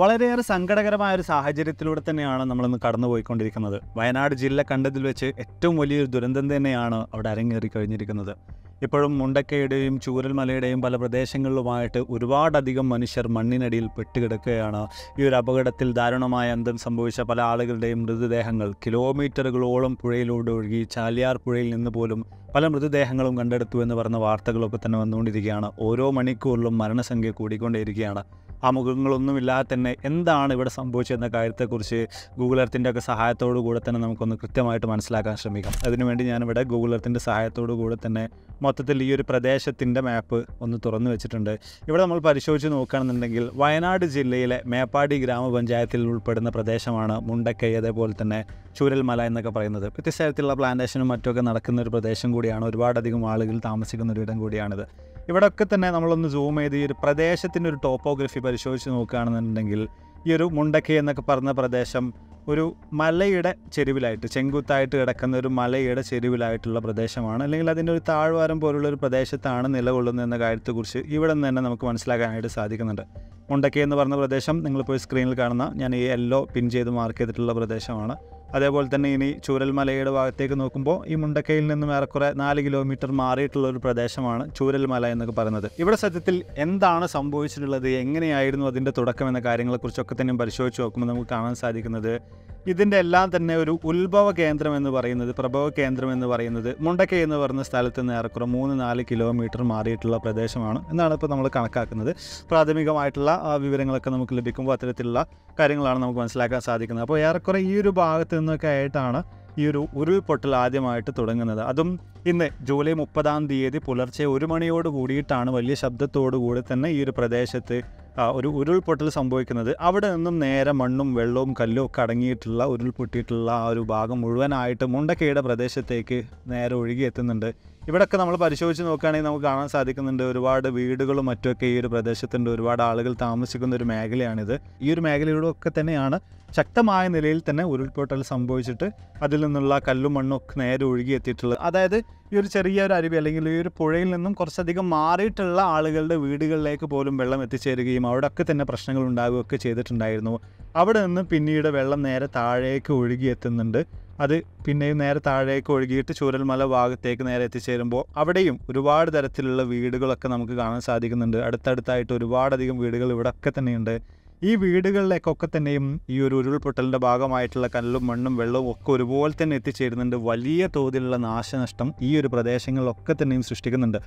വളരെയേറെ സങ്കടകരമായ ഒരു സാഹചര്യത്തിലൂടെ തന്നെയാണ് നമ്മളിന്ന് കടന്നുപോയിക്കൊണ്ടിരിക്കുന്നത് വയനാട് ജില്ല കണ്ടതിൽ വെച്ച് ഏറ്റവും വലിയൊരു ദുരന്തം തന്നെയാണ് അവിടെ അരങ്ങേറി കഴിഞ്ഞിരിക്കുന്നത് ഇപ്പോഴും മുണ്ടക്കയുടെയും ചൂരൽമലയുടെയും പല പ്രദേശങ്ങളിലുമായിട്ട് ഒരുപാടധികം മനുഷ്യർ മണ്ണിനടിയിൽ പെട്ടുകിടക്കുകയാണ് ഈ ഒരു അപകടത്തിൽ ദാരുണമായ അന്തം സംഭവിച്ച പല ആളുകളുടെയും മൃതദേഹങ്ങൾ കിലോമീറ്ററുകളോളം പുഴയിലൂടെ ഒഴുകി ചാലിയാർ പുഴയിൽ നിന്ന് പോലും പല മൃതദേഹങ്ങളും കണ്ടെടുത്തു എന്ന് പറഞ്ഞ വാർത്തകളൊക്കെ തന്നെ വന്നുകൊണ്ടിരിക്കുകയാണ് ഓരോ മണിക്കൂറിലും മരണസംഖ്യ കൂടിക്കൊണ്ടേയിരിക്കുകയാണ് ഇല്ലാതെ തന്നെ എന്താണ് ഇവിടെ സംഭവിച്ചതെന്ന കാര്യത്തെക്കുറിച്ച് ഗൂഗിൾ എർത്തിൻ്റെ ഒക്കെ സഹായത്തോടു കൂടെ തന്നെ നമുക്കൊന്ന് കൃത്യമായിട്ട് മനസ്സിലാക്കാൻ ശ്രമിക്കാം അതിനുവേണ്ടി ഞാനിവിടെ ഗൂഗിൾ എർത്തിൻ്റെ സഹായത്തോടു കൂടെ തന്നെ മൊത്തത്തിൽ ഈ ഒരു പ്രദേശത്തിൻ്റെ മാപ്പ് ഒന്ന് തുറന്നു വെച്ചിട്ടുണ്ട് ഇവിടെ നമ്മൾ പരിശോധിച്ച് നോക്കുകയാണെന്നുണ്ടെങ്കിൽ വയനാട് ജില്ലയിലെ മേപ്പാടി ഗ്രാമപഞ്ചായത്തിൽ ഉൾപ്പെടുന്ന പ്രദേശമാണ് മുണ്ടക്കൈ അതേപോലെ തന്നെ ചൂരൽമല എന്നൊക്കെ പറയുന്നത് വ്യത്യസ്ത തരത്തിലുള്ള പ്ലാന്റേഷനും മറ്റുമൊക്കെ നടക്കുന്ന ഒരു പ്രദേശം കൂടിയാണ് ഒരുപാടധികം ആളുകൾ താമസിക്കുന്ന ഒരു ഇടം കൂടിയാണിത് ഇവിടെയൊക്കെ തന്നെ നമ്മളൊന്ന് സൂം ചെയ്ത് ഈ ഒരു പ്രദേശത്തിൻ്റെ ഒരു ടോപ്പോഗ്രഫി പരിശോധിച്ച് നോക്കുകയാണെന്നുണ്ടെങ്കിൽ ഈ ഒരു മുണ്ടക്കി എന്നൊക്കെ പറഞ്ഞ പ്രദേശം ഒരു മലയുടെ ചെരുവിലായിട്ട് ചെങ്കുത്തായിട്ട് കിടക്കുന്ന ഒരു മലയുടെ ചെരുവിലായിട്ടുള്ള പ്രദേശമാണ് അല്ലെങ്കിൽ അതിൻ്റെ ഒരു താഴ്വാരം പോലുള്ള ഒരു പ്രദേശത്താണ് നിലകൊള്ളുന്നതെന്ന കാര്യത്തെക്കുറിച്ച് ഇവിടെ നിന്ന് തന്നെ നമുക്ക് മനസ്സിലാക്കാനായിട്ട് സാധിക്കുന്നുണ്ട് മുണ്ടക്കി എന്ന് പറഞ്ഞ പ്രദേശം നിങ്ങൾ പോയി സ്ക്രീനിൽ കാണുന്ന ഞാൻ ഈ യെല്ലോ പിൻ ചെയ്ത് മാർക്ക് ചെയ്തിട്ടുള്ള പ്രദേശമാണ് അതേപോലെ തന്നെ ഇനി ചൂരൽമലയുടെ ഭാഗത്തേക്ക് നോക്കുമ്പോൾ ഈ മുണ്ടക്കയിൽ നിന്നും ഏറെക്കുറെ നാല് കിലോമീറ്റർ മാറിയിട്ടുള്ള ഒരു പ്രദേശമാണ് ചൂരൽമല എന്നൊക്കെ പറയുന്നത് ഇവിടെ സത്യത്തിൽ എന്താണ് സംഭവിച്ചിട്ടുള്ളത് എങ്ങനെയായിരുന്നു അതിൻ്റെ തുടക്കം എന്ന കാര്യങ്ങളെക്കുറിച്ചൊക്കെ തന്നെ പരിശോധിച്ച് നോക്കുമ്പോൾ നമുക്ക് കാണാൻ സാധിക്കുന്നത് ഇതിൻ്റെ എല്ലാം തന്നെ ഒരു ഉത്ഭവ കേന്ദ്രം എന്ന് പറയുന്നത് പ്രഭവ കേന്ദ്രം എന്ന് പറയുന്നത് മുണ്ടക്കൈ എന്ന് പറയുന്ന സ്ഥലത്ത് നിന്ന് ഏറെക്കുറെ മൂന്ന് നാല് കിലോമീറ്റർ മാറിയിട്ടുള്ള പ്രദേശമാണ് എന്നാണ് ഇപ്പോൾ നമ്മൾ കണക്കാക്കുന്നത് പ്രാഥമികമായിട്ടുള്ള വിവരങ്ങളൊക്കെ നമുക്ക് ലഭിക്കുമ്പോൾ അത്തരത്തിലുള്ള കാര്യങ്ങളാണ് നമുക്ക് മനസ്സിലാക്കാൻ സാധിക്കുന്നത് അപ്പോൾ ഏറെക്കുറെ ഈ ഒരു ഭാഗത്ത് നിന്നൊക്കെ ആയിട്ടാണ് ഈ ഒരു ഉരുൾപൊട്ടൽ ആദ്യമായിട്ട് തുടങ്ങുന്നത് അതും ഇന്ന് ജൂലൈ മുപ്പതാം തീയതി പുലർച്ചെ ഒരു മണിയോട് കൂടിയിട്ടാണ് വലിയ ശബ്ദത്തോടു കൂടി തന്നെ ഈ ഒരു പ്രദേശത്ത് ഒരു ഉരുൾപൊട്ടൽ സംഭവിക്കുന്നത് അവിടെ നിന്നും നേരെ മണ്ണും വെള്ളവും കല്ലും ഒക്കെ അടങ്ങിയിട്ടുള്ള ഉരുൾപൊട്ടിയിട്ടുള്ള ആ ഒരു ഭാഗം മുഴുവനായിട്ട് മുണ്ടക്കയുടെ പ്രദേശത്തേക്ക് നേരെ ഒഴുകിയെത്തുന്നുണ്ട് ഇവിടെയൊക്കെ നമ്മൾ പരിശോധിച്ച് നോക്കുകയാണെങ്കിൽ നമുക്ക് കാണാൻ സാധിക്കുന്നുണ്ട് ഒരുപാട് വീടുകളും മറ്റുമൊക്കെ ഈ ഒരു പ്രദേശത്തുണ്ട് ഒരുപാട് ആളുകൾ താമസിക്കുന്ന ഒരു മേഖലയാണിത് ഈ ഒരു മേഖലയിലൂടെ ഒക്കെ തന്നെയാണ് ശക്തമായ നിലയിൽ തന്നെ ഉരുൾപൊട്ടൽ സംഭവിച്ചിട്ട് അതിൽ നിന്നുള്ള കല്ലും മണ്ണും ഒക്കെ നേരെ ഒഴുകിയെത്തിയിട്ടുള്ളത് അതായത് ഈ ഒരു ചെറിയ ഒരു അരുവി അല്ലെങ്കിൽ ഈ ഒരു പുഴയിൽ നിന്നും കുറച്ചധികം മാറിയിട്ടുള്ള ആളുകളുടെ വീടുകളിലേക്ക് പോലും വെള്ളം എത്തിച്ചേരുകയും ഒക്കെ തന്നെ പ്രശ്നങ്ങൾ ഉണ്ടാവുകയൊക്കെ ചെയ്തിട്ടുണ്ടായിരുന്നു അവിടെ നിന്ന് പിന്നീട് വെള്ളം നേരെ താഴേക്ക് ഒഴുകിയെത്തുന്നുണ്ട് അത് പിന്നെയും നേരെ താഴേക്ക് ഒഴുകിയിട്ട് ചൂരൽമല ഭാഗത്തേക്ക് നേരെ എത്തിച്ചേരുമ്പോൾ അവിടെയും ഒരുപാട് തരത്തിലുള്ള വീടുകളൊക്കെ നമുക്ക് കാണാൻ സാധിക്കുന്നുണ്ട് അടുത്തടുത്തായിട്ട് ഒരുപാടധികം വീടുകൾ ഇവിടെയൊക്കെ തന്നെയുണ്ട് ഈ വീടുകളിലേക്കൊക്കെ തന്നെയും ഈ ഒരു ഉരുൾപൊട്ടലിൻ്റെ ഭാഗമായിട്ടുള്ള കല്ലും മണ്ണും വെള്ളവും ഒക്കെ ഒരുപോലെ തന്നെ എത്തിച്ചേരുന്നുണ്ട് വലിയ തോതിലുള്ള നാശനഷ്ടം ഈ ഒരു പ്രദേശങ്ങളിലൊക്കെ തന്നെയും സൃഷ്ടിക്കുന്നുണ്ട്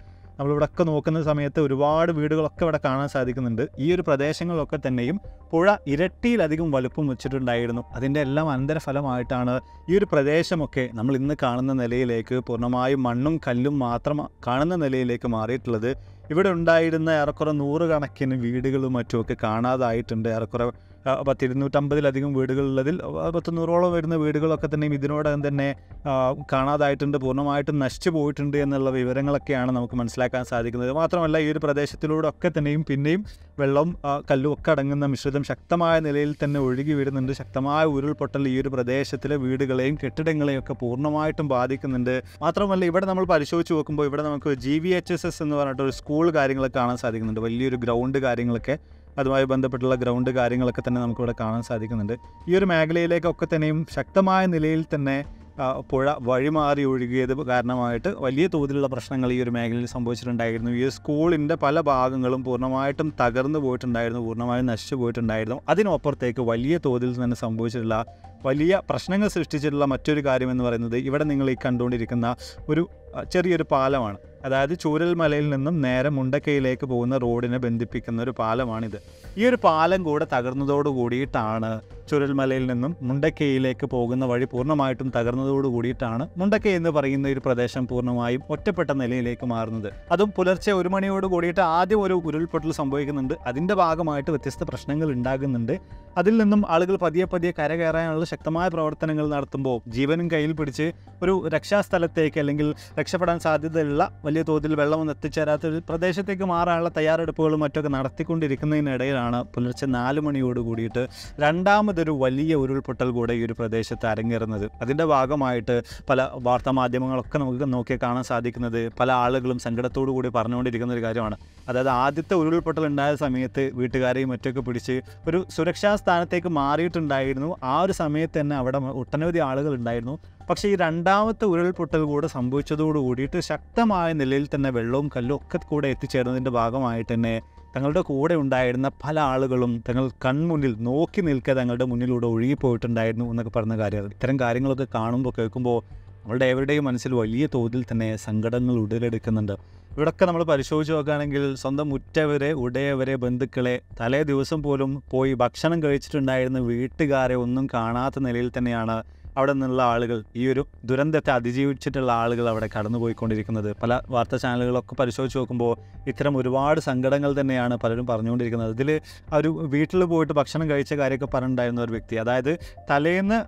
ഒക്കെ നോക്കുന്ന സമയത്ത് ഒരുപാട് വീടുകളൊക്കെ ഇവിടെ കാണാൻ സാധിക്കുന്നുണ്ട് ഈ ഒരു പ്രദേശങ്ങളിലൊക്കെ തന്നെയും പുഴ ഇരട്ടിയിലധികം വലുപ്പം വെച്ചിട്ടുണ്ടായിരുന്നു അതിൻ്റെ എല്ലാം അനന്തരഫലമായിട്ടാണ് ഈ ഒരു പ്രദേശമൊക്കെ നമ്മൾ ഇന്ന് കാണുന്ന നിലയിലേക്ക് പൂർണ്ണമായും മണ്ണും കല്ലും മാത്രം കാണുന്ന നിലയിലേക്ക് മാറിയിട്ടുള്ളത് ഇവിടെ ഉണ്ടായിരുന്ന ഏറെക്കുറെ നൂറുകണക്കിന് വീടുകളും മറ്റുമൊക്കെ കാണാതായിട്ടുണ്ട് ഏറെക്കുറെ ഇരുന്നൂറ്റമ്പതിലധികം വീടുകളുള്ളതിൽ പത്തുനൂറോളം വരുന്ന വീടുകളൊക്കെ തന്നെയും ഇതിനോടകം തന്നെ കാണാതായിട്ടുണ്ട് പൂർണ്ണമായിട്ടും നശിച്ചു പോയിട്ടുണ്ട് എന്നുള്ള വിവരങ്ങളൊക്കെയാണ് നമുക്ക് മനസ്സിലാക്കാൻ സാധിക്കുന്നത് മാത്രമല്ല ഈ ഒരു പ്രദേശത്തിലൂടെ ഒക്കെ തന്നെയും പിന്നെയും വെള്ളം കല്ലും ഒക്കെ അടങ്ങുന്ന മിശ്രിതം ശക്തമായ നിലയിൽ തന്നെ ഒഴുകി വരുന്നുണ്ട് ശക്തമായ ഉരുൾപൊട്ടൽ ഈ ഒരു പ്രദേശത്തിലെ വീടുകളെയും കെട്ടിടങ്ങളെയും ഒക്കെ പൂർണ്ണമായിട്ടും ബാധിക്കുന്നുണ്ട് മാത്രമല്ല ഇവിടെ നമ്മൾ പരിശോധിച്ച് നോക്കുമ്പോൾ ഇവിടെ നമുക്ക് G V H S S എന്ന് പറഞ്ഞിട്ട് ഒരു സ്കൂൾ കാര്യങ്ങളൊക്കെ കാണാൻ സാധിക്കുന്നുണ്ട് വലിയൊരു ഗ്രൗണ്ട് കാര്യങ്ങളൊക്കെ അതുമായി ബന്ധപ്പെട്ടുള്ള ഗ്രൗണ്ട് കാര്യങ്ങളൊക്കെ തന്നെ നമുക്കിവിടെ കാണാൻ സാധിക്കുന്നുണ്ട് ഈ ഒരു മേഖലയിലേക്കൊക്കെ തന്നെയും ശക്തമായ നിലയിൽ തന്നെ പുഴ വഴിമാറി ഒഴുകിയത് കാരണമായിട്ട് വലിയ തോതിലുള്ള പ്രശ്നങ്ങൾ ഈ ഒരു മേഖലയിൽ സംഭവിച്ചിട്ടുണ്ടായിരുന്നു ഈ സ്കൂളിൻ്റെ പല ഭാഗങ്ങളും പൂർണ്ണമായിട്ടും തകർന്നു പോയിട്ടുണ്ടായിരുന്നു പൂർണ്ണമായും നശിച്ചു പോയിട്ടുണ്ടായിരുന്നു അതിനപ്പുറത്തേക്ക് വലിയ തോതിൽ തന്നെ സംഭവിച്ചിട്ടുള്ള വലിയ പ്രശ്നങ്ങൾ സൃഷ്ടിച്ചിട്ടുള്ള മറ്റൊരു കാര്യമെന്ന് പറയുന്നത് ഇവിടെ നിങ്ങൾ ഈ കണ്ടുകൊണ്ടിരിക്കുന്ന ഒരു ചെറിയൊരു പാലമാണ് അതായത് ചൂരൽമലയിൽ നിന്നും നേരെ മുണ്ടക്കയിലേക്ക് പോകുന്ന റോഡിനെ ബന്ധിപ്പിക്കുന്ന ഒരു പാലമാണിത് ഈ ഒരു പാലം കൂടെ തകർന്നതോട് കൂടിയിട്ടാണ് ചുരൽമലയിൽ നിന്നും മുണ്ടക്കയിലേക്ക് പോകുന്ന വഴി പൂർണ്ണമായിട്ടും തകർന്നതോട് കൂടിയിട്ടാണ് മുണ്ടക്കൈ എന്ന് പറയുന്ന ഒരു പ്രദേശം പൂർണ്ണമായും ഒറ്റപ്പെട്ട നിലയിലേക്ക് മാറുന്നത് അതും പുലർച്ചെ ഒരു മണിയോട് കൂടിയിട്ട് ആദ്യം ഒരു ഉരുൾപൊട്ടൽ സംഭവിക്കുന്നുണ്ട് അതിൻ്റെ ഭാഗമായിട്ട് വ്യത്യസ്ത പ്രശ്നങ്ങൾ ഉണ്ടാകുന്നുണ്ട് അതിൽ നിന്നും ആളുകൾ പതിയെ പതിയെ കരകയറാനുള്ള ശക്തമായ പ്രവർത്തനങ്ങൾ നടത്തുമ്പോൾ ജീവനും കയ്യിൽ പിടിച്ച് ഒരു രക്ഷാസ്ഥലത്തേക്ക് അല്ലെങ്കിൽ രക്ഷപ്പെടാൻ സാധ്യതയുള്ള വലിയ തോതിൽ വെള്ളമൊന്നും എത്തിച്ചേരാത്ത ഒരു പ്രദേശത്തേക്ക് മാറാനുള്ള തയ്യാറെടുപ്പുകളും മറ്റൊക്കെ നടത്തിക്കൊണ്ടിരിക്കുന്നതിനിടയിലാണ് പുലർച്ചെ നാല് മണിയോട് കൂടിയിട്ട് രണ്ടാമതൊരു വലിയ ഉരുൾപൊട്ടൽ കൂടെ ഈ ഒരു പ്രദേശത്ത് അരങ്ങേറുന്നത് അതിൻ്റെ ഭാഗമായിട്ട് പല വാർത്താ മാധ്യമങ്ങളൊക്കെ നമുക്ക് നോക്കി കാണാൻ സാധിക്കുന്നത് പല ആളുകളും സങ്കടത്തോടു കൂടി പറഞ്ഞുകൊണ്ടിരിക്കുന്ന ഒരു കാര്യമാണ് അതായത് ആദ്യത്തെ ഉരുൾപൊട്ടൽ ഉണ്ടായ സമയത്ത് വീട്ടുകാരെയും മറ്റൊക്കെ പിടിച്ച് ഒരു സുരക്ഷാ സ്ഥാനത്തേക്ക് മാറിയിട്ടുണ്ടായിരുന്നു ആ ഒരു സമയം സമയത്ത് തന്നെ അവിടെ ഒട്ടനവധി ആളുകൾ ഉണ്ടായിരുന്നു പക്ഷേ ഈ രണ്ടാമത്തെ ഉരുൾപൊട്ടൽ കൂടെ സംഭവിച്ചതോട് കൂടിയിട്ട് ശക്തമായ നിലയിൽ തന്നെ വെള്ളവും കല്ലും ഒക്കെ കൂടെ എത്തിച്ചേർന്നതിൻ്റെ ഭാഗമായിട്ട് തന്നെ തങ്ങളുടെ കൂടെ ഉണ്ടായിരുന്ന പല ആളുകളും തങ്ങൾ കൺമുന്നിൽ നോക്കി നിൽക്കുക തങ്ങളുടെ മുന്നിലൂടെ ഒഴുകിപ്പോയിട്ടുണ്ടായിരുന്നു എന്നൊക്കെ പറഞ്ഞ കാര്യങ്ങൾ ഇത്തരം കാര്യങ്ങളൊക്കെ കാണുമ്പോൾ കേൾക്കുമ്പോൾ നമ്മളുടെ എവരുടെയും മനസ്സിൽ വലിയ തോതിൽ തന്നെ സങ്കടങ്ങൾ ഉടലെടുക്കുന്നുണ്ട് ഇവിടൊക്കെ നമ്മൾ പരിശോധിച്ച് നോക്കുകയാണെങ്കിൽ സ്വന്തം മുറ്റവരെ ഉടയവരെ ബന്ധുക്കളെ തലേ ദിവസം പോലും പോയി ഭക്ഷണം കഴിച്ചിട്ടുണ്ടായിരുന്ന വീട്ടുകാരെ ഒന്നും കാണാത്ത നിലയിൽ തന്നെയാണ് അവിടെ നിന്നുള്ള ആളുകൾ ഈ ഒരു ദുരന്തത്തെ അതിജീവിച്ചിട്ടുള്ള ആളുകൾ അവിടെ കടന്നുപോയിക്കൊണ്ടിരിക്കുന്നത് പല വാർത്താ ചാനലുകളൊക്കെ പരിശോധിച്ച് നോക്കുമ്പോൾ ഇത്തരം ഒരുപാട് സങ്കടങ്ങൾ തന്നെയാണ് പലരും പറഞ്ഞുകൊണ്ടിരിക്കുന്നത് ഇതിൽ ഒരു വീട്ടിൽ പോയിട്ട് ഭക്ഷണം കഴിച്ച കാര്യമൊക്കെ പറഞ്ഞിട്ടുണ്ടായിരുന്ന ഒരു വ്യക്തി അതായത് തലേന്ന്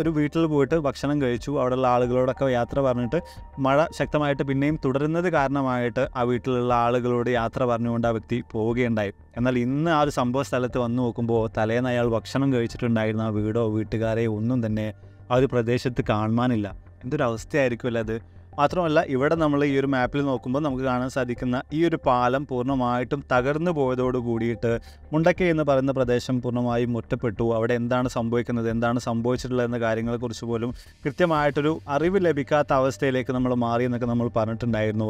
ഒരു വീട്ടിൽ പോയിട്ട് ഭക്ഷണം കഴിച്ചു അവിടെയുള്ള ആളുകളോടൊക്കെ യാത്ര പറഞ്ഞിട്ട് മഴ ശക്തമായിട്ട് പിന്നെയും തുടരുന്നത് കാരണമായിട്ട് ആ വീട്ടിലുള്ള ആളുകളോട് യാത്ര പറഞ്ഞുകൊണ്ട് ആ വ്യക്തി പോവുകയുണ്ടായി എന്നാൽ ഇന്ന് ആ ഒരു സംഭവ സ്ഥലത്ത് വന്നു നോക്കുമ്പോൾ തലേന്ന് അയാൾ ഭക്ഷണം കഴിച്ചിട്ടുണ്ടായിരുന്ന ആ വീടോ വീട്ടുകാരെയോ ഒന്നും തന്നെ ആ ഒരു പ്രദേശത്ത് കാണുവാനില്ല എന്തൊരവസ്ഥയായിരിക്കുമല്ലോ അത് മാത്രമല്ല ഇവിടെ നമ്മൾ ഈ ഒരു മാപ്പിൽ നോക്കുമ്പോൾ നമുക്ക് കാണാൻ സാധിക്കുന്ന ഈ ഒരു പാലം പൂർണ്ണമായിട്ടും തകർന്നു പോയതോട് കൂടിയിട്ട് മുണ്ടക്ക എന്ന് പറയുന്ന പ്രദേശം പൂർണ്ണമായും ഒറ്റപ്പെട്ടു അവിടെ എന്താണ് സംഭവിക്കുന്നത് എന്താണ് സംഭവിച്ചിട്ടുള്ളത് എന്ന കാര്യങ്ങളെക്കുറിച്ച് പോലും കൃത്യമായിട്ടൊരു അറിവ് ലഭിക്കാത്ത അവസ്ഥയിലേക്ക് നമ്മൾ മാറി എന്നൊക്കെ നമ്മൾ പറഞ്ഞിട്ടുണ്ടായിരുന്നു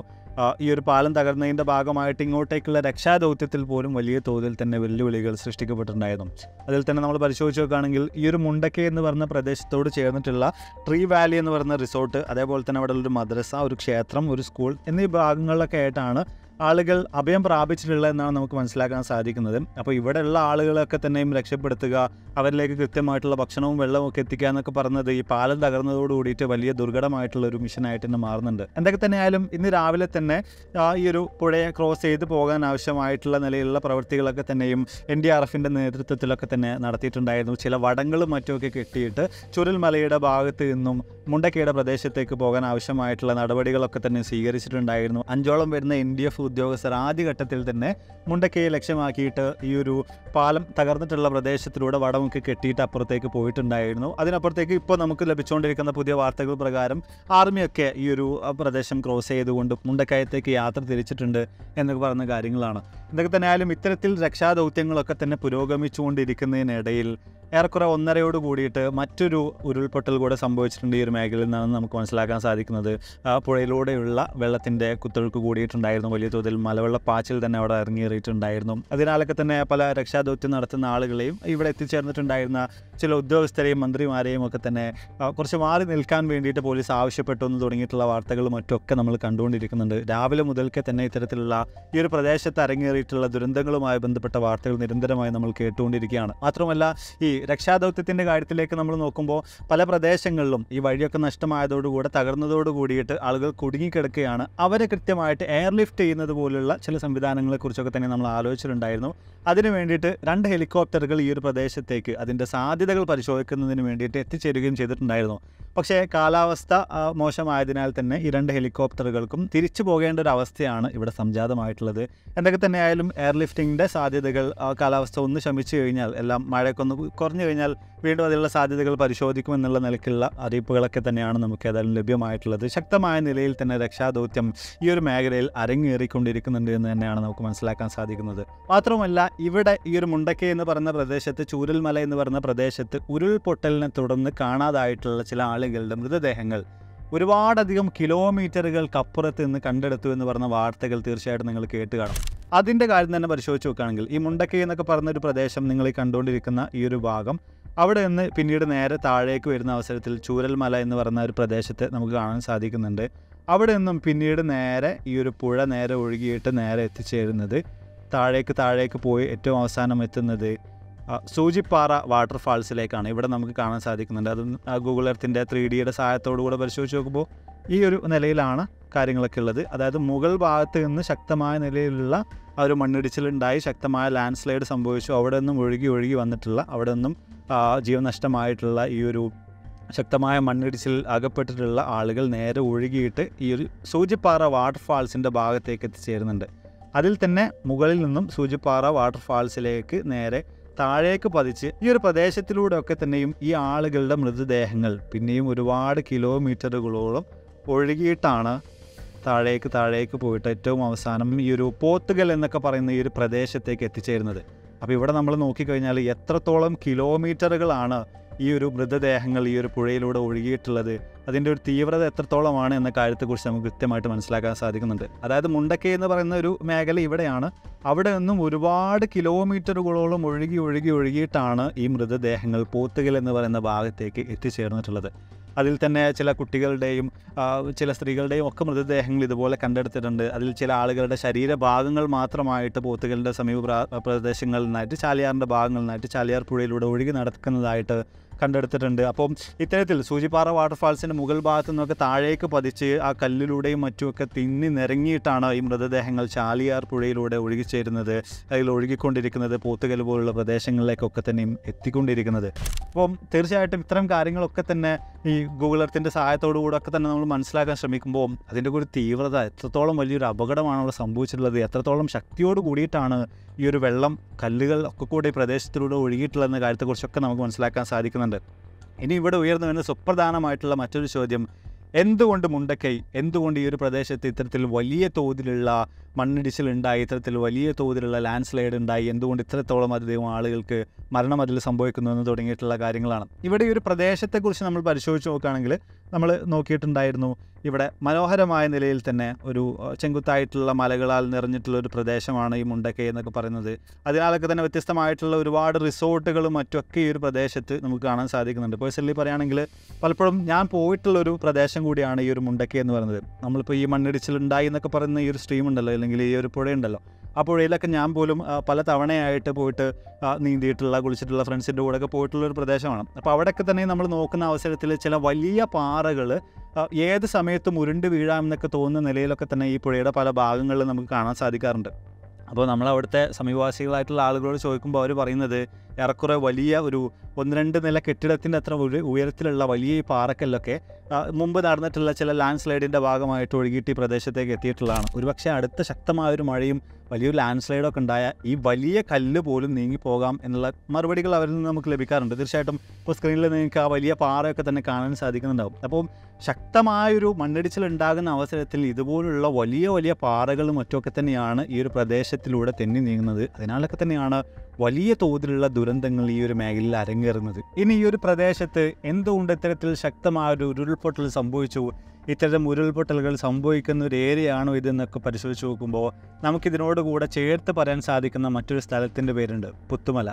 ഈ ഒരു പാലം തകർന്നതിൻ്റെ ഭാഗമായിട്ട് ഇങ്ങോട്ടേക്കുള്ള രക്ഷാദൗത്യത്തിൽ പോലും വലിയ തോതിൽ തന്നെ വെല്ലുവിളികൾ സൃഷ്ടിക്കപ്പെട്ടിട്ടുണ്ടായിരുന്നു അതിൽ തന്നെ നമ്മൾ പരിശോധിച്ച് നോക്കുകയാണെങ്കിൽ ഈ ഒരു മുണ്ടക്കൈ എന്ന് പറഞ്ഞ പ്രദേശത്തോട് ചേർന്നിട്ടുള്ള ട്രീ വാലി എന്ന് പറയുന്ന റിസോർട്ട് അതേപോലെ തന്നെ അവിടെ ഒരു മദ്രസ മദ്രസ ഒരു ക്ഷേത്രം ഒരു സ്കൂൾ എന്നീ ഭാഗങ്ങളിലൊക്കെ ആയിട്ടാണ് ആളുകൾ അഭയം പ്രാപിച്ചിട്ടുള്ളത് എന്നാണ് നമുക്ക് മനസ്സിലാക്കാൻ സാധിക്കുന്നത് അപ്പോൾ ഇവിടെയുള്ള ആളുകളൊക്കെ തന്നെയും രക്ഷപ്പെടുത്തുക അവരിലേക്ക് കൃത്യമായിട്ടുള്ള ഭക്ഷണവും വെള്ളവും ഒക്കെ എത്തിക്കുക എന്നൊക്കെ പറഞ്ഞത് ഈ പാലം തകർന്നതോട് കൂടിയിട്ട് വലിയ ദുർഘടമായിട്ടുള്ള ഒരു മിഷനായിട്ട് തന്നെ മാറുന്നുണ്ട് എന്തൊക്കെ ആയാലും ഇന്ന് രാവിലെ തന്നെ ആ ഈ ഒരു പുഴയെ ക്രോസ് ചെയ്ത് പോകാൻ ആവശ്യമായിട്ടുള്ള നിലയിലുള്ള പ്രവൃത്തികളൊക്കെ തന്നെയും എൻ ഡി ആർ എഫിൻ്റെ നേതൃത്വത്തിലൊക്കെ തന്നെ നടത്തിയിട്ടുണ്ടായിരുന്നു ചില വടങ്ങളും മറ്റുമൊക്കെ കെട്ടിയിട്ട് ചുരൽമലയുടെ ഭാഗത്ത് നിന്നും മുണ്ടക്കയുടെ പ്രദേശത്തേക്ക് പോകാൻ ആവശ്യമായിട്ടുള്ള നടപടികളൊക്കെ തന്നെ സ്വീകരിച്ചിട്ടുണ്ടായിരുന്നു അഞ്ചോളം വരുന്ന എൻ ഡി എഫ് ഉദ്യോഗസ്ഥർ ആദ്യഘട്ടത്തിൽ തന്നെ മുണ്ടക്കയെ ലക്ഷ്യമാക്കിയിട്ട് ഈ ഒരു പാലം തകർന്നിട്ടുള്ള പ്രദേശത്തിലൂടെ വടമൊക്കെ കെട്ടിയിട്ട് അപ്പുറത്തേക്ക് പോയിട്ടുണ്ടായിരുന്നു അതിനപ്പുറത്തേക്ക് ഇപ്പോൾ നമുക്ക് ലഭിച്ചുകൊണ്ടിരിക്കുന്ന പുതിയ വാർത്തകൾ പ്രകാരം ആർമിയൊക്കെ ഈ ഒരു പ്രദേശം ക്രോസ് ചെയ്തുകൊണ്ട് മുണ്ടക്കയത്തേക്ക് യാത്ര തിരിച്ചിട്ടുണ്ട് എന്നൊക്കെ പറയുന്ന കാര്യങ്ങളാണ് എന്തൊക്കെ തന്നെ ആയാലും ഇത്തരത്തിൽ രക്ഷാദൗത്യങ്ങളൊക്കെ തന്നെ പുരോഗമിച്ചുകൊണ്ടിരിക്കുന്നതിനിടയിൽ ഏറെക്കുറെ ഒന്നരയോട് കൂടിയിട്ട് മറ്റൊരു ഉരുൾപൊട്ടൽ കൂടെ സംഭവിച്ചിട്ടുണ്ട് ഈ ഒരു മേഖലയിൽ നിന്നാണ് നമുക്ക് മനസ്സിലാക്കാൻ സാധിക്കുന്നത് പുഴയിലൂടെയുള്ള വെള്ളത്തിൻ്റെ കുത്തൊഴുക്ക് കൂടിയിട്ടുണ്ടായിരുന്നു വലിയ തോതിൽ മലവെള്ള പാച്ചിൽ തന്നെ അവിടെ ഇറങ്ങിയേറിയിട്ടുണ്ടായിരുന്നു അതിനാലൊക്കെ തന്നെ പല രക്ഷാദൗത്യം നടത്തുന്ന ആളുകളെയും ഇവിടെ എത്തിച്ചേർന്നിട്ടുണ്ടായിരുന്ന ചില ഉദ്യോഗസ്ഥരെയും മന്ത്രിമാരെയും ഒക്കെ തന്നെ കുറച്ച് മാറി നിൽക്കാൻ വേണ്ടിയിട്ട് പോലീസ് ആവശ്യപ്പെട്ടു എന്ന് തുടങ്ങിയിട്ടുള്ള വാർത്തകളും മറ്റൊക്കെ നമ്മൾ കണ്ടുകൊണ്ടിരിക്കുന്നുണ്ട് രാവിലെ മുതൽക്കേ തന്നെ ഇത്തരത്തിലുള്ള ഈ ഒരു പ്രദേശത്ത് അരങ്ങേറിയിട്ടുള്ള ദുരന്തങ്ങളുമായി ബന്ധപ്പെട്ട വാർത്തകൾ നിരന്തരമായി നമ്മൾ കേട്ടുകൊണ്ടിരിക്കുകയാണ് മാത്രമല്ല ഈ രക്ഷാദൗത്യത്തിൻ്റെ കാര്യത്തിലേക്ക് നമ്മൾ നോക്കുമ്പോൾ പല പ്രദേശങ്ങളിലും ഈ വഴിയൊക്കെ നഷ്ടമായതോടുകൂടെ തകർന്നതോട് കൂടിയിട്ട് ആളുകൾ കുടുങ്ങിക്കിടക്കുകയാണ് അവരെ കൃത്യമായിട്ട് എയർലിഫ്റ്റ് ചെയ്യുന്ന ചെയ്യുന്നത് പോലുള്ള ചില സംവിധാനങ്ങളെക്കുറിച്ചൊക്കെ തന്നെ നമ്മൾ ആലോചിച്ചിട്ടുണ്ടായിരുന്നു അതിനു വേണ്ടിയിട്ട് രണ്ട് ഹെലികോപ്റ്ററുകൾ ഈ ഒരു പ്രദേശത്തേക്ക് അതിൻ്റെ സാധ്യതകൾ പരിശോധിക്കുന്നതിന് വേണ്ടിയിട്ട് എത്തിച്ചേരുകയും ചെയ്തിട്ടുണ്ടായിരുന്നു പക്ഷേ കാലാവസ്ഥ മോശമായതിനാൽ തന്നെ ഈ രണ്ട് ഹെലികോപ്റ്ററുകൾക്കും തിരിച്ചു പോകേണ്ട ഒരു അവസ്ഥയാണ് ഇവിടെ സംജാതമായിട്ടുള്ളത് എന്തൊക്കെ തന്നെയായാലും എയർലിഫ്റ്റിങ്ങിൻ്റെ സാധ്യതകൾ കാലാവസ്ഥ ഒന്ന് ശമിച്ചു കഴിഞ്ഞാൽ എല്ലാം മഴയൊക്കെ ഒന്ന് കുറഞ്ഞു കഴിഞ്ഞാൽ വീണ്ടും അതിലുള്ള സാധ്യതകൾ പരിശോധിക്കുമെന്നുള്ള നിലയ്ക്കുള്ള അറിയിപ്പുകളൊക്കെ തന്നെയാണ് നമുക്ക് ഏതായാലും ലഭ്യമായിട്ടുള്ളത് ശക്തമായ നിലയിൽ തന്നെ രക്ഷാദൗത്യം ഈ ഒരു മേഖലയിൽ അരങ്ങേറിക്കൊണ്ടിരിക്കുന്നുണ്ട് എന്ന് തന്നെയാണ് നമുക്ക് മനസ്സിലാക്കാൻ സാധിക്കുന്നത് മാത്രമല്ല ഇവിടെ ഈ ഒരു മുണ്ടക്കൈ എന്ന് പറയുന്ന പ്രദേശത്ത് ചൂരൽമല എന്ന് പറയുന്ന പ്രദേശത്ത് ഉരുൾപൊട്ടലിനെ തുടർന്ന് കാണാതായിട്ടുള്ള ചില ആളുകൾ ആളുകളുടെ മൃതദേഹങ്ങൾ ഒരുപാടധികം കിലോമീറ്ററുകൾക്കപ്പുറത്ത് നിന്ന് കണ്ടെടുത്തു എന്ന് പറഞ്ഞ വാർത്തകൾ തീർച്ചയായിട്ടും നിങ്ങൾ കേട്ട് കാണും അതിൻ്റെ കാര്യം തന്നെ പരിശോധിച്ച് നോക്കുകയാണെങ്കിൽ ഈ മുണ്ടക്കൈ എന്നൊക്കെ പറഞ്ഞൊരു പ്രദേശം നിങ്ങൾ ഈ കണ്ടുകൊണ്ടിരിക്കുന്ന ഈ ഒരു ഭാഗം അവിടെ നിന്ന് പിന്നീട് നേരെ താഴേക്ക് വരുന്ന അവസരത്തിൽ ചൂരൽമല എന്ന് പറയുന്ന ഒരു പ്രദേശത്തെ നമുക്ക് കാണാൻ സാധിക്കുന്നുണ്ട് അവിടെ നിന്നും പിന്നീട് നേരെ ഈ ഒരു പുഴ നേരെ ഒഴുകിയിട്ട് നേരെ എത്തിച്ചേരുന്നത് താഴേക്ക് താഴേക്ക് പോയി ഏറ്റവും അവസാനം എത്തുന്നത് സൂചിപ്പാറ വാട്ടർഫാൾസിലേക്കാണ് ഇവിടെ നമുക്ക് കാണാൻ സാധിക്കുന്നുണ്ട് അത് ഗൂഗിൾ എർത്തിൻ്റെ ത്രീ ഡിയുടെ സഹായത്തോടുകൂടെ പരിശോധിച്ച് നോക്കുമ്പോൾ ഈ ഒരു നിലയിലാണ് കാര്യങ്ങളൊക്കെ ഉള്ളത് അതായത് മുകൾ ഭാഗത്ത് നിന്ന് ശക്തമായ നിലയിലുള്ള ആ ഒരു മണ്ണിടിച്ചിലുണ്ടായി ശക്തമായ ലാൻഡ് സ്ലൈഡ് സംഭവിച്ചു അവിടെ നിന്നും ഒഴുകി ഒഴുകി വന്നിട്ടുള്ള അവിടെ നിന്നും ജീവൻ നഷ്ടമായിട്ടുള്ള ഈ ഒരു ശക്തമായ മണ്ണിടിച്ചിൽ അകപ്പെട്ടിട്ടുള്ള ആളുകൾ നേരെ ഒഴുകിയിട്ട് ഈ ഒരു സൂചിപ്പാറ വാട്ടർഫാൾസിൻ്റെ ഭാഗത്തേക്ക് എത്തിച്ചേരുന്നുണ്ട് അതിൽ തന്നെ മുകളിൽ നിന്നും സൂചിപ്പാറ വാട്ടർഫാൾസിലേക്ക് നേരെ താഴേക്ക് പതിച്ച് ഈ ഒരു പ്രദേശത്തിലൂടെ ഒക്കെ തന്നെയും ഈ ആളുകളുടെ മൃതദേഹങ്ങൾ പിന്നെയും ഒരുപാട് കിലോമീറ്ററുകളോളം ഒഴുകിയിട്ടാണ് താഴേക്ക് താഴേക്ക് പോയിട്ട് ഏറ്റവും അവസാനം ഈ ഒരു പോത്തുകൽ എന്നൊക്കെ പറയുന്ന ഈ ഒരു പ്രദേശത്തേക്ക് എത്തിച്ചേരുന്നത് അപ്പോൾ ഇവിടെ നമ്മൾ നോക്കിക്കഴിഞ്ഞാൽ എത്രത്തോളം കിലോമീറ്ററുകളാണ് ഈ ഒരു മൃതദേഹങ്ങൾ ഈ ഒരു പുഴയിലൂടെ ഒഴുകിയിട്ടുള്ളത് അതിൻ്റെ ഒരു തീവ്രത എത്രത്തോളമാണ് എന്ന കാര്യത്തെക്കുറിച്ച് നമുക്ക് കൃത്യമായിട്ട് മനസ്സിലാക്കാൻ സാധിക്കുന്നുണ്ട് അതായത് മുണ്ടക്കൈ എന്ന് പറയുന്ന ഒരു മേഖല ഇവിടെയാണ് അവിടെ നിന്നും ഒരുപാട് കിലോമീറ്ററുകളോളം ഒഴുകി ഒഴുകി ഒഴുകിയിട്ടാണ് ഈ മൃതദേഹങ്ങൾ പോത്തുകൽ എന്ന് പറയുന്ന ഭാഗത്തേക്ക് എത്തിച്ചേർന്നിട്ടുള്ളത് അതിൽ തന്നെ ചില കുട്ടികളുടെയും ചില സ്ത്രീകളുടെയും ഒക്കെ മൃതദേഹങ്ങൾ ഇതുപോലെ കണ്ടെടുത്തിട്ടുണ്ട് അതിൽ ചില ആളുകളുടെ ശരീരഭാഗങ്ങൾ മാത്രമായിട്ട് പോത്തുകളുടെ സമീപ പ്രദേശങ്ങളിൽ നിന്നായിട്ട് ചാലിയാറിൻ്റെ ഭാഗങ്ങളിൽ നിന്നായിട്ട് ചാലിയാർ പുഴയിലൂടെ ഒഴുകി നടക്കുന്നതായിട്ട് കണ്ടെടുത്തിട്ടുണ്ട് അപ്പം ഇത്തരത്തിൽ സൂചിപ്പാറ വാട്ടർഫാൾസിൻ്റെ മുകൾ ഭാഗത്തു നിന്നൊക്കെ താഴേക്ക് പതിച്ച് ആ കല്ലിലൂടെയും മറ്റുമൊക്കെ തിന്നി നിരങ്ങിയിട്ടാണ് ഈ മൃതദേഹങ്ങൾ ചാലിയാർ പുഴയിലൂടെ ഒഴുകിച്ചേരുന്നത് അതിൽ ഒഴുകിക്കൊണ്ടിരിക്കുന്നത് പോത്തുകൽ പോലുള്ള പ്രദേശങ്ങളിലേക്കൊക്കെ തന്നെയും എത്തിക്കൊണ്ടിരിക്കുന്നത് അപ്പം തീർച്ചയായിട്ടും ഇത്തരം കാര്യങ്ങളൊക്കെ തന്നെ ഈ ഗൂഗിൾ എർത്തിൻ്റെ സഹായത്തോടു കൂടെ ഒക്കെ തന്നെ നമ്മൾ മനസ്സിലാക്കാൻ ശ്രമിക്കുമ്പോൾ അതിൻ്റെ ഒരു തീവ്രത എത്രത്തോളം വലിയൊരു അപകടമാണ് അവിടെ സംഭവിച്ചിട്ടുള്ളത് എത്രത്തോളം ശക്തിയോട് കൂടിയിട്ടാണ് ഈ ഒരു വെള്ളം കല്ലുകൾ ഒക്കെ കൂടെ ഈ പ്രദേശത്തിലൂടെ ഒഴുകിയിട്ടുള്ളതെന്ന കാര്യത്തെക്കുറിച്ചൊക്കെ നമുക്ക് മനസ്സിലാക്കാൻ സാധിക്കുന്നത് പറയുന്നുണ്ട് ഇനി ഇവിടെ ഉയർന്നു വരുന്ന സുപ്രധാനമായിട്ടുള്ള മറ്റൊരു ചോദ്യം എന്തുകൊണ്ട് മുണ്ടക്കൈ എന്തുകൊണ്ട് ഈ ഒരു പ്രദേശത്ത് ഇത്തരത്തിൽ വലിയ തോതിലുള്ള ഉണ്ടായി ഇത്തരത്തിൽ വലിയ തോതിലുള്ള ലാൻഡ് സ്ലൈഡ് ഉണ്ടായി എന്തുകൊണ്ട് ഇത്രത്തോളം അധികം ആളുകൾക്ക് മരണം അതിൽ സംഭവിക്കുന്നു എന്ന് തുടങ്ങിയിട്ടുള്ള കാര്യങ്ങളാണ് ഇവിടെ ഈ ഒരു പ്രദേശത്തെക്കുറിച്ച് നമ്മൾ പരിശോധിച്ച് നോക്കുകയാണെങ്കിൽ നമ്മൾ നോക്കിയിട്ടുണ്ടായിരുന്നു ഇവിടെ മനോഹരമായ നിലയിൽ തന്നെ ഒരു ചെങ്കുത്തായിട്ടുള്ള മലകളാൽ നിറഞ്ഞിട്ടുള്ള ഒരു പ്രദേശമാണ് ഈ മുണ്ടക്കൈ എന്നൊക്കെ പറയുന്നത് അതിനാലൊക്കെ തന്നെ വ്യത്യസ്തമായിട്ടുള്ള ഒരുപാട് റിസോർട്ടുകളും ഒക്കെ ഈ ഒരു പ്രദേശത്ത് നമുക്ക് കാണാൻ സാധിക്കുന്നുണ്ട് പേഴ്സണലി പറയുകയാണെങ്കിൽ പലപ്പോഴും ഞാൻ പോയിട്ടുള്ള ഒരു പ്രദേശം കൂടിയാണ് ഈ ഒരു മുണ്ടക്കൈ എന്ന് പറയുന്നത് നമ്മളിപ്പോൾ ഈ മണ്ണിടിച്ചിലുണ്ടായി എന്നൊക്കെ പറയുന്ന ഈ ഒരു സ്ട്രീം ഉണ്ടല്ലോ അല്ലെങ്കിൽ ഈ ഒരു പുഴയുണ്ടല്ലോ ആ പുഴയിലൊക്കെ ഞാൻ പോലും പല തവണയായിട്ട് പോയിട്ട് നീന്തിയിട്ടുള്ള കുളിച്ചിട്ടുള്ള ഫ്രണ്ട്സിൻ്റെ കൂടെയൊക്കെ പോയിട്ടുള്ള ഒരു പ്രദേശമാണ് അപ്പോൾ അവിടെയൊക്കെ തന്നെ നമ്മൾ നോക്കുന്ന അവസരത്തിൽ ചില വലിയ പാറകൾ ഏത് സമയത്തും ഉരുണ്ട് വീഴാമെന്നൊക്കെ തോന്നുന്ന നിലയിലൊക്കെ തന്നെ ഈ പുഴയുടെ പല ഭാഗങ്ങളിൽ നമുക്ക് കാണാൻ സാധിക്കാറുണ്ട് അപ്പോൾ നമ്മൾ അവിടുത്തെ സമീപവാസികളായിട്ടുള്ള ആളുകളോട് ചോദിക്കുമ്പോൾ അവർ പറയുന്നത് ഏറെക്കുറെ വലിയ ഒരു ഒന്ന് രണ്ട് നില കെട്ടിടത്തിൻ്റെ അത്ര ഉയരത്തിലുള്ള വലിയ ഈ പാറക്കല്ലൊക്കെ മുമ്പ് നടന്നിട്ടുള്ള ചില ലാൻഡ് സ്ലൈഡിൻ്റെ ഭാഗമായിട്ട് ഒഴുകിയിട്ട് ഈ പ്രദേശത്തേക്ക് എത്തിയിട്ടുള്ളതാണ് ഒരുപക്ഷെ അടുത്ത ശക്തമായ ഒരു മഴയും വലിയൊരു ലാൻഡ് സ്ലൈഡൊക്കെ ഉണ്ടായ ഈ വലിയ കല്ല് പോലും നീങ്ങിപ്പോകാം എന്നുള്ള മറുപടികൾ അവരിൽ നിന്ന് നമുക്ക് ലഭിക്കാറുണ്ട് തീർച്ചയായിട്ടും ഇപ്പോൾ സ്ക്രീനിൽ നിങ്ങൾക്ക് ആ വലിയ പാറയൊക്കെ തന്നെ കാണാൻ സാധിക്കുന്നുണ്ടാവും അപ്പോൾ ശക്തമായൊരു മണ്ണിടിച്ചിലുണ്ടാകുന്ന അവസരത്തിൽ ഇതുപോലുള്ള വലിയ വലിയ പാറകളും മറ്റുമൊക്കെ തന്നെയാണ് ഈ ഒരു പ്രദേശത്തിലൂടെ തെന്നി നീങ്ങുന്നത് അതിനാലൊക്കെ തന്നെയാണ് വലിയ തോതിലുള്ള ദുരന്തങ്ങൾ ഈ ഒരു മേഖലയിൽ അരങ്ങേറുന്നത് ഇനി ഈ ഒരു പ്രദേശത്ത് എന്തുകൊണ്ട് ഇത്തരത്തിൽ ശക്തമായ ഒരു ഉരുൾപൊട്ടൽ സംഭവിച്ചു ഇത്തരം ഉരുൾപൊട്ടലുകൾ സംഭവിക്കുന്ന ഒരു ഏരിയയാണോ ഇതെന്നൊക്കെ പരിശോധിച്ച് നോക്കുമ്പോൾ നമുക്കിതിനോട് ചേർത്ത് പറയാൻ സാധിക്കുന്ന മറ്റൊരു സ്ഥലത്തിൻ്റെ പേരുണ്ട് പുത്തുമല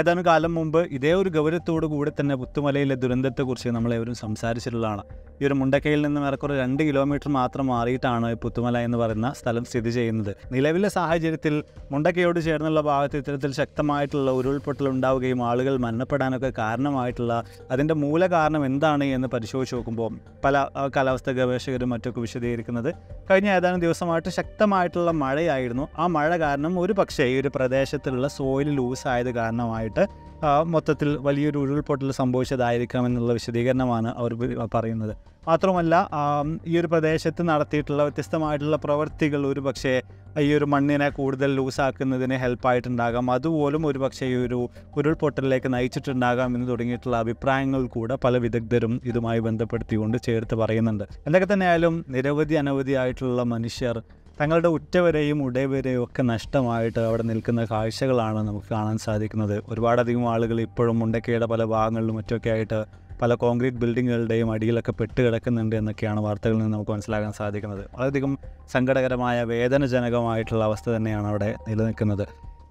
ഏതാനും കാലം മുമ്പ് ഇതേ ഒരു ഗൗരവത്തോടു കൂടി തന്നെ പുത്തുമലയിലെ ദുരന്തത്തെക്കുറിച്ച് നമ്മളേവരും സംസാരിച്ചിട്ടുള്ളതാണ് ഈ ഒരു മുണ്ടക്കയിൽ നിന്നും ഏറെക്കുറെ രണ്ട് കിലോമീറ്റർ മാത്രം മാറിയിട്ടാണ് പുത്തുമല എന്ന് പറയുന്ന സ്ഥലം സ്ഥിതി ചെയ്യുന്നത് നിലവിലെ സാഹചര്യത്തിൽ മുണ്ടക്കയോട് ചേർന്നുള്ള ഭാഗത്ത് ഇത്തരത്തിൽ ശക്തമായിട്ടുള്ള ഉരുൾപൊട്ടൽ ഉണ്ടാവുകയും ആളുകൾ മരണപ്പെടാനൊക്കെ കാരണമായിട്ടുള്ള അതിൻ്റെ മൂല കാരണം എന്താണ് എന്ന് പരിശോധിച്ച് നോക്കുമ്പോൾ പല കാലാവസ്ഥ ഗവേഷകരും മറ്റൊക്കെ വിശദീകരിക്കുന്നത് കഴിഞ്ഞ ഏതാനും ദിവസമായിട്ട് ശക്തമായിട്ടുള്ള മഴയായിരുന്നു ആ മഴ കാരണം ഒരു പക്ഷേ ഈ ഒരു പ്രദേശത്തിലുള്ള സോയിൽ ആയത് കാരണമായി കാരണമായിട്ട് മൊത്തത്തിൽ വലിയൊരു ഉരുൾപൊട്ടൽ സംഭവിച്ചതായിരിക്കാം എന്നുള്ള വിശദീകരണമാണ് അവർ പറയുന്നത് മാത്രമല്ല ഈ ഒരു പ്രദേശത്ത് നടത്തിയിട്ടുള്ള വ്യത്യസ്തമായിട്ടുള്ള പ്രവൃത്തികൾ ഒരു പക്ഷേ ഈ ഒരു മണ്ണിനെ കൂടുതൽ ലൂസാക്കുന്നതിന് ഹെൽപ്പായിട്ടുണ്ടാകാം അതുപോലും ഒരു പക്ഷേ ഈ ഒരു ഉരുൾപൊട്ടലിലേക്ക് നയിച്ചിട്ടുണ്ടാകാം എന്ന് തുടങ്ങിയിട്ടുള്ള അഭിപ്രായങ്ങൾ കൂടെ പല വിദഗ്ധരും ഇതുമായി ബന്ധപ്പെടുത്തിക്കൊണ്ട് ചേർത്ത് പറയുന്നുണ്ട് എന്തൊക്കെ തന്നെയായാലും നിരവധി അനവധിയായിട്ടുള്ള മനുഷ്യർ തങ്ങളുടെ ഉറ്റവരെയും ഉടയവരെയും ഒക്കെ നഷ്ടമായിട്ട് അവിടെ നിൽക്കുന്ന കാഴ്ചകളാണ് നമുക്ക് കാണാൻ സാധിക്കുന്നത് ഒരുപാടധികം ആളുകൾ ഇപ്പോഴും മുണ്ടക്കയുടെ പല ഭാഗങ്ങളിലും മറ്റൊക്കെ ആയിട്ട് പല കോൺക്രീറ്റ് ബിൽഡിങ്ങുകളുടെയും അടിയിലൊക്കെ പെട്ട് കിടക്കുന്നുണ്ട് എന്നൊക്കെയാണ് വാർത്തകളിൽ നിന്ന് നമുക്ക് മനസ്സിലാക്കാൻ സാധിക്കുന്നത് വളരെയധികം സങ്കടകരമായ വേദനജനകമായിട്ടുള്ള അവസ്ഥ തന്നെയാണ് അവിടെ നിലനിൽക്കുന്നത്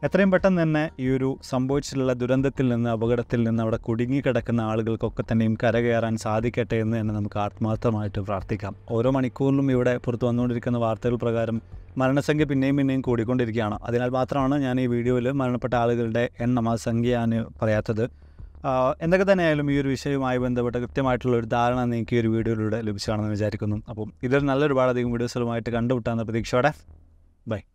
എത്രയും പെട്ടെന്ന് തന്നെ ഈ ഒരു സംഭവിച്ചിട്ടുള്ള ദുരന്തത്തിൽ നിന്ന് അപകടത്തിൽ നിന്ന് അവിടെ കുടുങ്ങിക്കിടക്കുന്ന ആളുകൾക്കൊക്കെ തന്നെയും കരകയറാൻ സാധിക്കട്ടെ എന്ന് തന്നെ നമുക്ക് ആത്മാർത്ഥമായിട്ട് പ്രാർത്ഥിക്കാം ഓരോ മണിക്കൂറിലും ഇവിടെ പുറത്തു വന്നുകൊണ്ടിരിക്കുന്ന വാർത്തകൾ പ്രകാരം മരണസംഖ്യ പിന്നെയും പിന്നെയും കൂടിക്കൊണ്ടിരിക്കുകയാണ് അതിനാൽ മാത്രമാണ് ഞാൻ ഈ വീഡിയോയിൽ മരണപ്പെട്ട ആളുകളുടെ എണ്ണം ആ സംഖ്യയാണ് പറയാത്തത് എന്തൊക്കെ തന്നെയായാലും ഈ ഒരു വിഷയവുമായി ബന്ധപ്പെട്ട് കൃത്യമായിട്ടുള്ള ഒരു ധാരണ നിങ്ങൾക്ക് ഈ ഒരു വീഡിയോയിലൂടെ ലഭിച്ചതാണെന്ന് വിചാരിക്കുന്നു അപ്പം ഇതൊരു നല്ലൊരുപാടധികം വീഡിയോസുകളുമായിട്ട് കണ്ടുമുട്ടാമെന്ന പ്രതീക്ഷയോടെ ബൈ